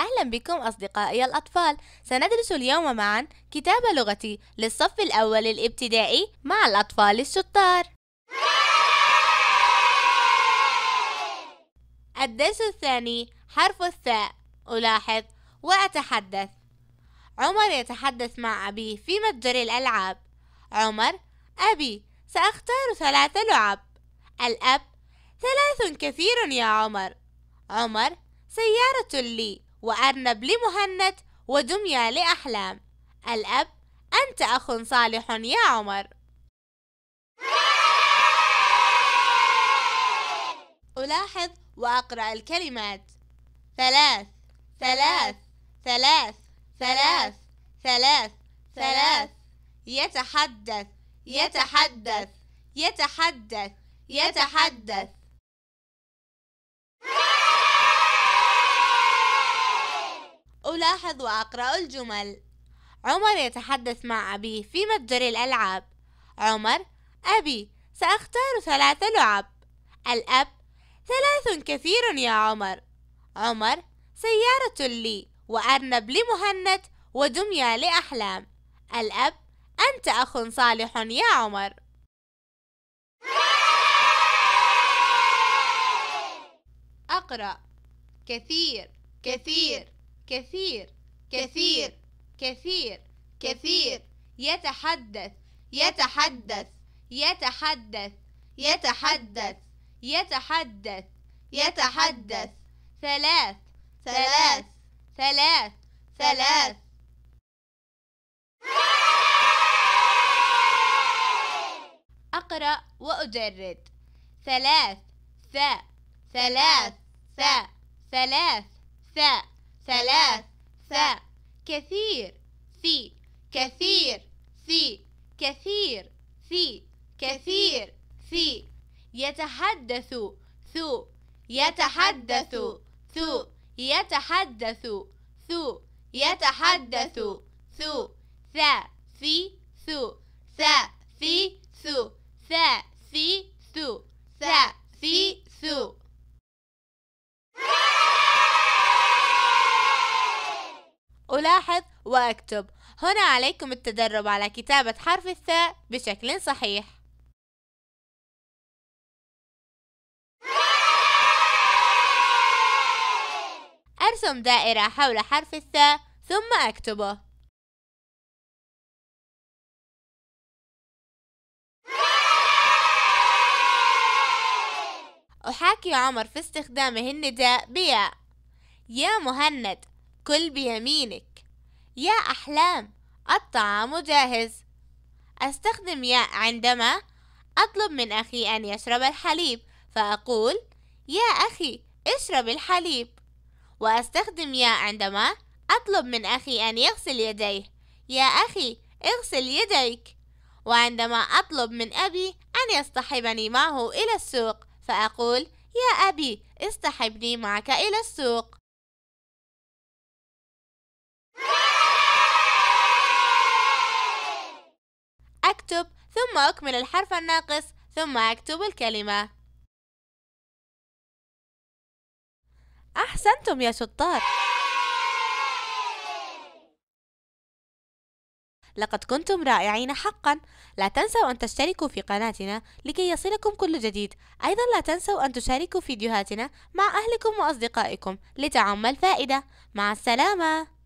أهلا بكم أصدقائي الأطفال سندرس اليوم معا كتاب لغتي للصف الأول الابتدائي مع الأطفال الشطار الدرس الثاني حرف الثاء ألاحظ وأتحدث عمر يتحدث مع أبيه في متجر الألعاب عمر أبي سأختار ثلاث لعب الأب ثلاث كثير يا عمر عمر سيارة لي وأرنب لمهند ودمية لأحلام الأب أنت أخ صالح يا عمر ألاحظ وأقرأ الكلمات ثلاث ثلاث ثلاث ثلاث ثلاث ثلاث يتحدث يتحدث يتحدث يتحدث ألاحظ وأقرأ الجمل عمر يتحدث مع أبيه في متجر الألعاب عمر أبي سأختار ثلاث لعب الأب ثلاث كثير يا عمر عمر سيارة لي وأرنب لمهند ودمية لأحلام الأب أنت أخ صالح يا عمر أقرأ كثير كثير كثير كثير كثير كثير يتحدث يتحدث يتحدث يتحدث يتحدث يتحدث ثلاث ثلاث ثلاث ثلاث أقرأ وأجرد ثلاث ثاء ثلاث ثاء ثلاث ثاء ثلاث ث كثير في كثير في كثير في كثير في يتحدث ثو يتحدث ثو يتحدث ثو يتحدث ثو ث في ثو ث في ثو ث ألاحظ وأكتب هنا عليكم التدرب على كتابة حرف الثاء بشكل صحيح أرسم دائرة حول حرف الثاء ثم أكتبه أحاكي عمر في استخدامه النداء بياء يا مهند كل بيمينك يا أحلام الطعام جاهز أستخدم يا عندما أطلب من أخي أن يشرب الحليب فأقول يا أخي اشرب الحليب وأستخدم يا عندما أطلب من أخي أن يغسل يديه يا أخي اغسل يديك وعندما أطلب من أبي أن يصطحبني معه إلى السوق فأقول يا أبي اصطحبني معك إلى السوق أكتب ثم أكمل الحرف الناقص ثم أكتب الكلمة أحسنتم يا شطار لقد كنتم رائعين حقا لا تنسوا أن تشتركوا في قناتنا لكي يصلكم كل جديد أيضا لا تنسوا أن تشاركوا فيديوهاتنا مع أهلكم وأصدقائكم لتعم الفائدة مع السلامة